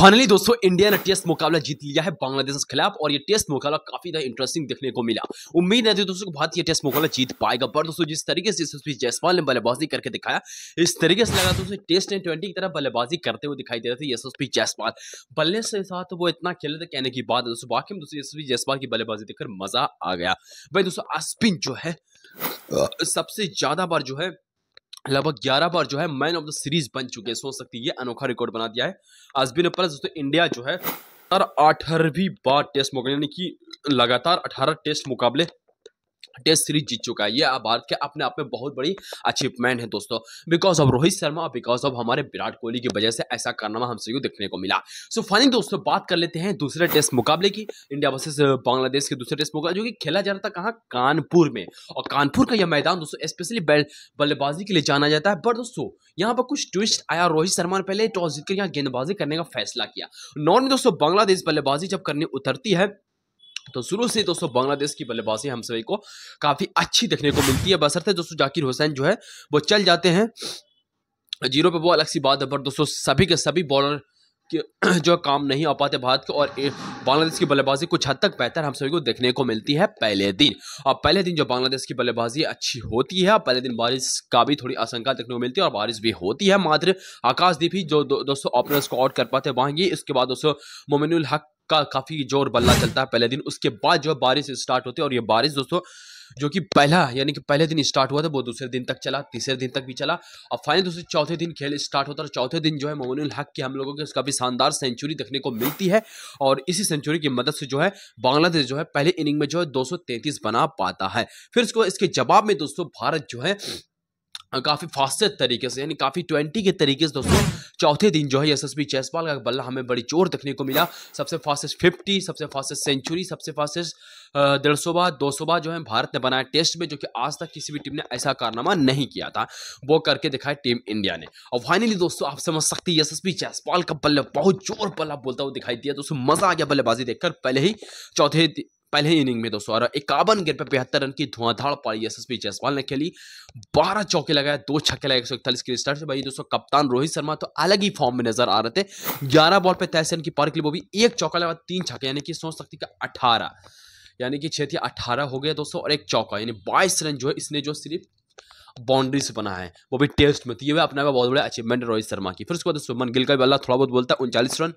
finally दोस्तों India ने test मुकाबला जीत लिया है बांग्लादेश के खिलाफ और ये टेस्ट मुकाबला काफी ज्यादा इंटरेस्टिंग देखने को मिला उम्मीद है दोस्तों को भारत ये टेस्ट मुकाबला जीत पाएगा पर दोस्तों जिस तरीके से यशस्वी जायसवाल ने बल्लेबाजी करके दिखाया इस तरीके से लगा दोस्तों टेस्ट एंड ट्वेंटी की तरह बल्लेबाजी करते हुए दिखाई दे रहे थे यशस्वी जायसवाल बल्ले से साथ वो इतना खेल रहे कहने की बात है दोस्तों बाकी में दोस्तों यशस्वी जायसवाल की बल्लेबाजी देखकर मजा आ गया भाई दोस्तों आस्पिन जो है सबसे ज्यादा बार जो है लगभग 11 बार जो है मैन ऑफ द सीरीज बन चुके हैं सोच सकती है ये अनोखा रिकॉर्ड बना दिया है आजमी ने पर दोस्तों इंडिया जो है लगातार अठारहवीं बार टेस्ट मुकाबले यानी कि लगातार अठारह टेस्ट मुकाबले टेस्ट सीरीज जीत चुका है ये भारत के अपने आप में बहुत बड़ी अचीवमेंट है दोस्तों बिकॉज ऑफ रोहित शर्मा और बिकॉज ऑफ हमारे विराट कोहली की वजह से ऐसा करना हमसे सभी को देखने को मिला सो so, फाइनली दोस्तों बात कर लेते हैं दूसरे टेस्ट मुकाबले की इंडिया वर्सेज बांग्लादेश के दूसरे टेस्ट मुकाबले जो कि खेला जा रहा था कहाँ कानपुर में और कानपुर का यह मैदान दोस्तों स्पेशली बल्लेबाजी के लिए जाना जाता है बट दोस्तों यहाँ पर कुछ ट्विस्ट आया रोहित शर्मा ने पहले टॉस जीतकर यहाँ गेंदबाजी करने का फैसला किया नॉर्थ दोस्तों बांग्लादेश बल्लेबाजी जब करने उतरती है तो शुरू से दोस्तों बांग्लादेश की बल्लेबाजी हम सभी को काफ़ी अच्छी देखने को मिलती है बसरते दोस्तों जाकिर हुसैन जो है वो चल जाते हैं जीरो पे वो अलग सी बात है पर दोस्तों सभी के सभी बॉलर के जो काम नहीं आ पाते भारत के और बांग्लादेश की बल्लेबाजी कुछ हद तक बेहतर हम सभी को देखने को मिलती है पहले दिन और पहले दिन जो बांग्लादेश की बल्लेबाजी अच्छी होती है पहले दिन बारिश का भी थोड़ी आशंका देखने को मिलती है और बारिश भी होती है मात्र आकाशदीप ही जो दो, दोस्तों ओपनर्स को आउट कर पाते वहाँ ही इसके बाद दोस्तों मोमिनुल हक का काफ़ी जोर बल्ला चलता है पहले दिन उसके बाद जो है बारिश स्टार्ट होती है और ये बारिश दोस्तों जो कि पहला यानी कि पहले दिन स्टार्ट हुआ था वो दूसरे दिन तक चला तीसरे दिन तक भी चला और फाइनल दोस्तों चौथे दिन खेल स्टार्ट होता है चौथे दिन जो है मोमिनुल हक की हम लोगों की उसका भी शानदार सेंचुरी देखने को मिलती है और इसी सेंचुरी की मदद से जो है बांग्लादेश जो है पहले इनिंग में जो है दो बना पाता है फिर इसको इसके जवाब में दोस्तों भारत जो है काफ़ी फास्टेस्ट तरीके से यानी काफ़ी ट्वेंटी के तरीके से दोस्तों चौथे दिन जो है एस चेसपाल चैसपाल का बल्ला हमें बड़ी चोर देखने को मिला सबसे फास्टेस्ट फिफ्टी सबसे फास्टेस्ट सेंचुरी सबसे फास्टेस्ट डेढ़ सौ बार दो सौ बार जो है भारत ने बनाया टेस्ट में जो कि आज तक किसी भी टीम ने ऐसा कारनामा नहीं किया था वो करके दिखाया टीम इंडिया ने और फाइनली दोस्तों आप समझ सकते यशस्वी एस एस जयसपाल का बल्ला बहुत जोर बल्ला बोलता हुआ दिखाई दिया दोस्तों मज़ा आ गया बल्लेबाजी देखकर पहले ही चौथे पहले इनिंग में दोस्तों और इक्यावन गेंद पर बेहतर रन की धुआंधार पारी यशस्वी जयसवाल ने खेली बारह चौके लगाए दो छक्के लगाए एक सौ इकतालीस स्टार्ट से भाई दोस्तों कप्तान रोहित शर्मा तो अलग ही फॉर्म में नजर आ रहे थे ग्यारह बॉल पर तेईस रन की पार के लिए वो भी एक चौका लगा तीन छक्के यानी कि सोच सकती का अठारह यानी कि थी अठारह हो गया दोस्तों और एक चौका यानी बाईस रन जो है इसने जो सिर्फ बाउंड्री से बना है वो भी टेस्ट में तो ये अपने बहुत बड़ा अचीवमेंट है रोहित शर्मा की फिर उसके बाद सुमन तो गिल का बल्ला थोड़ा बहुत बोलता है उनचालीस रन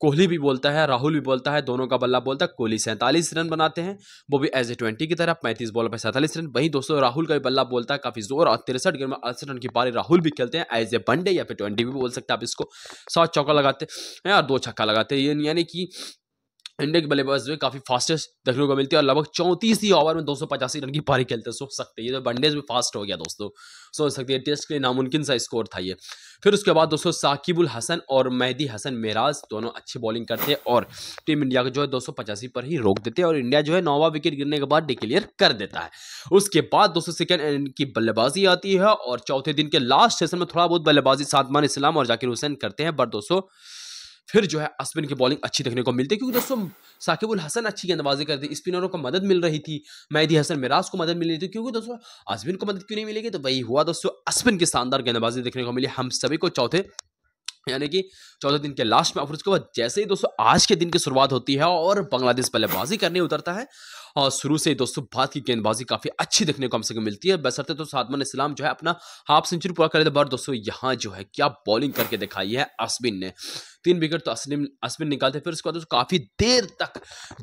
कोहली भी बोलता है राहुल भी बोलता है दोनों का बल्ला बोलता है कोहली सैंतालीस रन बनाते हैं वो भी एज ए ट्वेंटी की तरह पैंतीस बॉल पर सैंतालीस रन वहीं दोस्तों राहुल का भी बल्ला बोलता है काफी जोर और तिरसठ गेंद में अड़सठ रन की पारी राहुल भी खेलते हैं एज ए वनडे या फिर ट्वेंटी भी बोल सकते हैं आप इसको सात चौका लगाते हैं और दो छक्का लगाते हैं यानी कि इंडिया की बल्लेबाज में काफी फास्टेस्ट देखने को मिलती है और लगभग चौंतीसवीं ओवर में दो रन की पारी खेलते सोच सकते हैं ये तो वनडेज में फास्ट हो गया दोस्तों सोच सकते हैं टेस्ट के लिए नामुमकिन सा स्कोर था ये फिर उसके बाद दोस्तों साकिबुल हसन और मेहदी हसन मेराज दोनों अच्छी बॉलिंग करते हैं और टीम इंडिया को जो है दो पर ही रोक देते हैं और इंडिया जो है नौवा विकेट गिरने के बाद डिक्लेयर कर देता है उसके बाद दोस्तों सेकेंड की बल्लेबाजी आती है और चौथे दिन के लास्ट सेशन में थोड़ा बहुत बल्लेबाजी सातमान इस्लाम और जाकिर हुसैन करते हैं बट दोस्तों फिर जो है अश्विन की बॉलिंग अच्छी देखने को मिलती है क्योंकि दोस्तों उल हसन अच्छी गेंदबाजी करते स्पिनरों को मदद मिल रही थी मैदी हसन मिराज को मदद मिल रही थी क्योंकि दोस्तों अश्विन को मदद क्यों नहीं मिलेगी तो वही हुआ दोस्तों अश्विन की शानदार गेंदबाजी देखने को मिली हम सभी को चौथे यानी कि चौदह दिन के लास्ट में और उसके बाद जैसे ही दोस्तों आज के दिन की शुरुआत होती है और बांग्लादेश बल्लेबाजी करने उतरता है और शुरू से ही दोस्तों भारत की गेंदबाजी काफ़ी अच्छी देखने को हमसे मिलती है बसरते तो सादमन इस्लाम जो है अपना हाफ सेंचुरी पूरा करे बार दोस्तों यहाँ जो है क्या बॉलिंग करके दिखाई है अश्विन ने तीन विकेट तो असलिम अश्विन निकालते फिर उसके बाद तो काफ़ी देर तक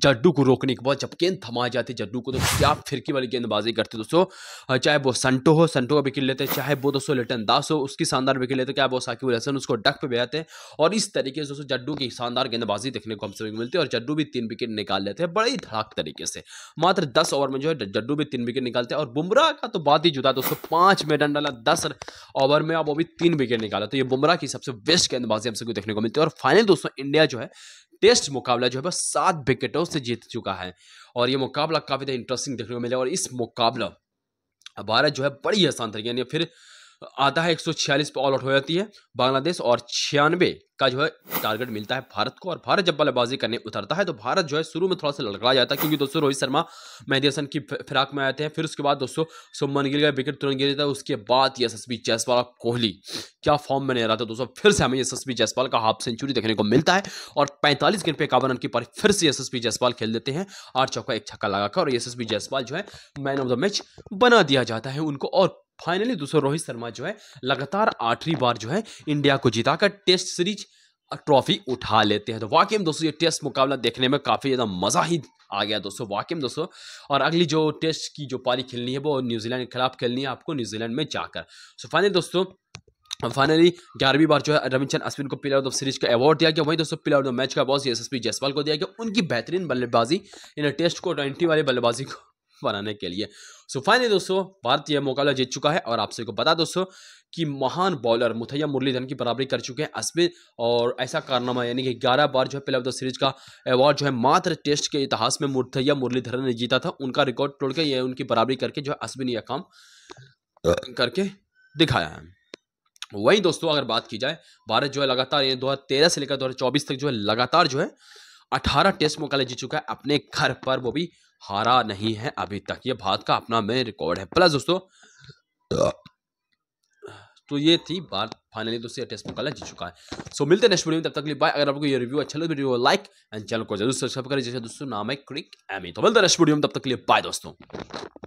जड्डू को रोकने के बाद जब गेंद थमा जाती जड्डू को तो क्या फिरकी वाली गेंदबाजी करते दोस्तों चाहे वो संटो हो संटो का विकेट लेते हैं चाहे वो दोस्तों लिटन दास हो उसकी शानदार विकेट लेते क्या वो साकिब हसन उसको डक पे बहते हैं और इस तरीके से दोस्तों जड्डू की शानदार गेंदबाजी देखने को हम सभी को मिलती है और जड्डू भी तीन विकेट निकाल लेते हैं बड़े ही धड़ाक तरीके से मात्र दस ओवर में जो है जड्डू भी तीन विकेट निकालते हैं और बुमराह का तो बात ही जुदा दोस्तों पांच में डाला दस ओवर में अब वो भी तीन विकेट निकाला तो ये बुमराह की सबसे बेस्ट गेंदबाजी हम सबको देखने को मिलती है और फाइनल दोस्तों इंडिया जो है टेस्ट मुकाबला जो है बस सात विकेटों से जीत चुका है और ये मुकाबला काफ़ी ज़्यादा इंटरेस्टिंग देखने को मिला और इस मुकाबला भारत जो है बड़ी आसान तरीके यानी फिर आधा एक सौ छियालीस पर ऑल आउट हो जाती है बांग्लादेश और छियानवे का जो है टारगेट मिलता है भारत को और भारत जब बल्लेबाजी करने उतरता है तो भारत जो है शुरू में थोड़ा सा लड़का जाता है क्योंकि दोस्तों रोहित शर्मा मेहदी हसन की फिराक में आते हैं फिर उसके बाद दोस्तों सुमन गिल का विकेट तुरंत गिर जाता है उसके बाद यशस्वी जायसवाल कोहली क्या फॉर्म में नहीं रहा था दोस्तों फिर से हमें यशस्वी जयसवाल का हाफ सेंचुरी देखने को मिलता है और पैंतालीस गेंद पर इक्यावन रन की पारी फिर से यशस्वी जयसवाल खेल देते हैं आठ चौका एक छक्का लगाकर और यशस्वी जयसवाल जो है मैन ऑफ द मैच बना दिया जाता है उनको और फाइनली दोस्तों रोहित शर्मा जो है लगातार आठवीं बार जो है इंडिया को जिताकर टेस्ट सीरीज ट्रॉफी उठा लेते हैं तो वाकई में दोस्तों ये टेस्ट मुकाबला देखने में काफ़ी ज़्यादा मज़ा ही आ गया दोस्तों वाकई में दोस्तों और अगली जो टेस्ट की जो पारी खेलनी है वो न्यूजीलैंड के खिलाफ खेलनी है आपको न्यूजीलैंड में जाकर सो फाइनली दोस्तों फाइनली ग्यारहवीं बार जो है रविचंद अश्विन को प्लेयर ऑफ द सीरीज का अवार्ड दिया गया वहीं दोस्तों प्लेयर ऑफ द मैच का बॉस एस जयसवाल को दिया गया उनकी बेहतरीन बल्लेबाजी इन टेस्ट को ट्वेंटी वाली बल्लेबाजी को बनाने के लिए सो फाइनली दोस्तों भारत यह मुकाबला जीत चुका है और आपसे को बता दोस्तों कि महान बॉलर मुथैया मुरलीधरन की बराबरी कर चुके हैं अश्विन और ऐसा कारनामा यानी कि 11 बार जो है प्ले ऑफ द सीरीज का अवार्ड जो है मात्र टेस्ट के इतिहास में मुथैया मुरलीधरन ने जीता था उनका रिकॉर्ड तोड़ के ये उनकी बराबरी करके जो है अश्विन यह काम करके दिखाया है वही दोस्तों अगर बात की जाए भारत जो है लगातार ये 2013 से लेकर 2024 तक जो है लगातार जो है 18 टेस्ट मुकाबले जीत चुका है अपने घर पर वो भी हारा नहीं है अभी तक ये भारत का अपना मेन रिकॉर्ड है प्लस दोस्तों तो ये थी बात फाइनली दोस्तों टेस्ट मुकाबला जीत चुका है सो so, मिलते हैं नेक्स्ट वीडियो में तब तक लिए बाय अगर आपको ये रिव्यू अच्छा लगे वीडियो लाइक एंड चैनल को जरूर सब्सक्राइब करें जैसे दोस्तों नाम है क्रिक एमी तो मिलते हैं नेक्स्ट वीडियो में तब तक लिए बाय दोस्तों